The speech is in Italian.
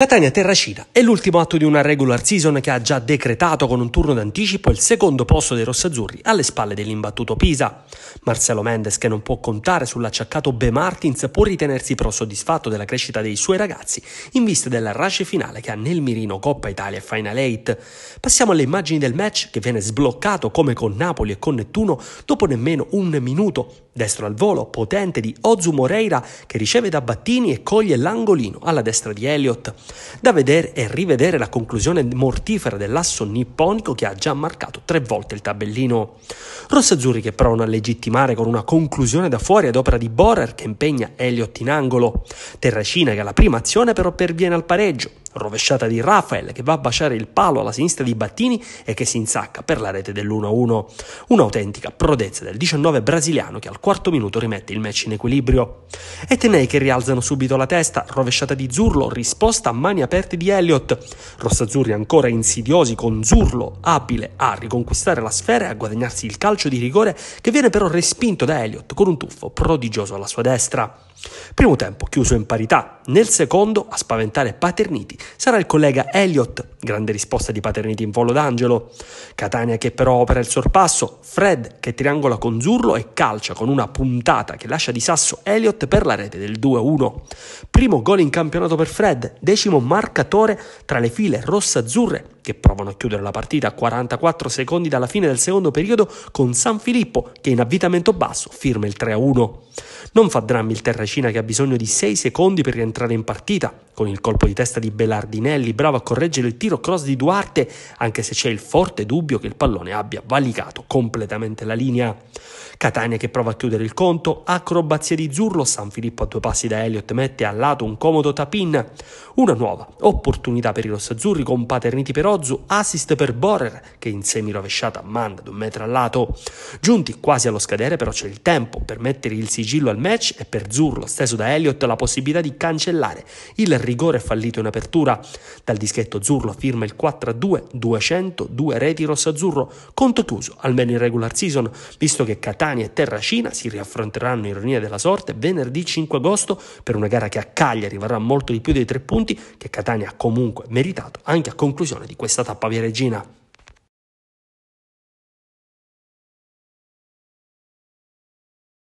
Catania Terracina è l'ultimo atto di una regular season che ha già decretato con un turno d'anticipo il secondo posto dei rossazzurri alle spalle dell'imbattuto Pisa. Marcelo Mendes che non può contare sull'acciaccato Be Martins può ritenersi però soddisfatto della crescita dei suoi ragazzi in vista della race finale che ha nel mirino Coppa Italia Final 8. Passiamo alle immagini del match che viene sbloccato come con Napoli e con Nettuno dopo nemmeno un minuto Destro al volo, potente di Ozu Moreira che riceve da Battini e coglie l'angolino alla destra di Elliott. Da vedere e rivedere la conclusione mortifera dell'asso nipponico che ha già marcato tre volte il tabellino. Rossazzurri che provano a legittimare con una conclusione da fuori ad opera di Borer che impegna Elliott in angolo. Terracina che alla prima azione però perviene al pareggio rovesciata di Rafael che va a baciare il palo alla sinistra di Battini e che si insacca per la rete dell'1-1. Un'autentica prodezza del 19 brasiliano che al quarto minuto rimette il match in equilibrio. E Tenei che rialzano subito la testa, rovesciata di Zurlo, risposta a mani aperte di Elliott. Rossazzurri ancora insidiosi con Zurlo abile a riconquistare la sfera e a guadagnarsi il calcio di rigore che viene però respinto da Elliott con un tuffo prodigioso alla sua destra. Primo tempo chiuso in parità, nel secondo a spaventare Paterniti Sarà il collega Elliott, grande risposta di Paternity in volo d'Angelo. Catania che però opera il sorpasso, Fred che triangola con Zurlo e calcia con una puntata che lascia di sasso Elliott per la rete del 2-1. Primo gol in campionato per Fred, decimo marcatore tra le file rossa-azzurre che provano a chiudere la partita a 44 secondi dalla fine del secondo periodo con San Filippo che in avvitamento basso firma il 3-1. Non fa drammi il Terracina che ha bisogno di 6 secondi per rientrare in partita con il colpo di testa di Belardinelli, bravo a correggere il tiro cross di Duarte, anche se c'è il forte dubbio che il pallone abbia valicato completamente la linea. Catania che prova a chiudere il conto, acrobazia di Zurlo, San Filippo a due passi da Elliott mette a lato un comodo tapin, una nuova opportunità per i rossazzurri con Paterniti per Ozu, assist per Borer che in semi rovesciata manda ad un metro a lato. Giunti quasi allo scadere però c'è il tempo per mettere il sigillo al match e per Zurlo, steso da Elliott, la possibilità di cancellare il rigore fallito in apertura. Dal dischetto azzurro firma il 4-2, 202 reti rossazzurro, conto chiuso, almeno in regular season, visto che Catania e Terracina si riaffronteranno in ironia della sorte venerdì 5 agosto per una gara che a Cagliari varrà molto di più dei tre punti che Catania ha comunque meritato anche a conclusione di questa tappa via regina.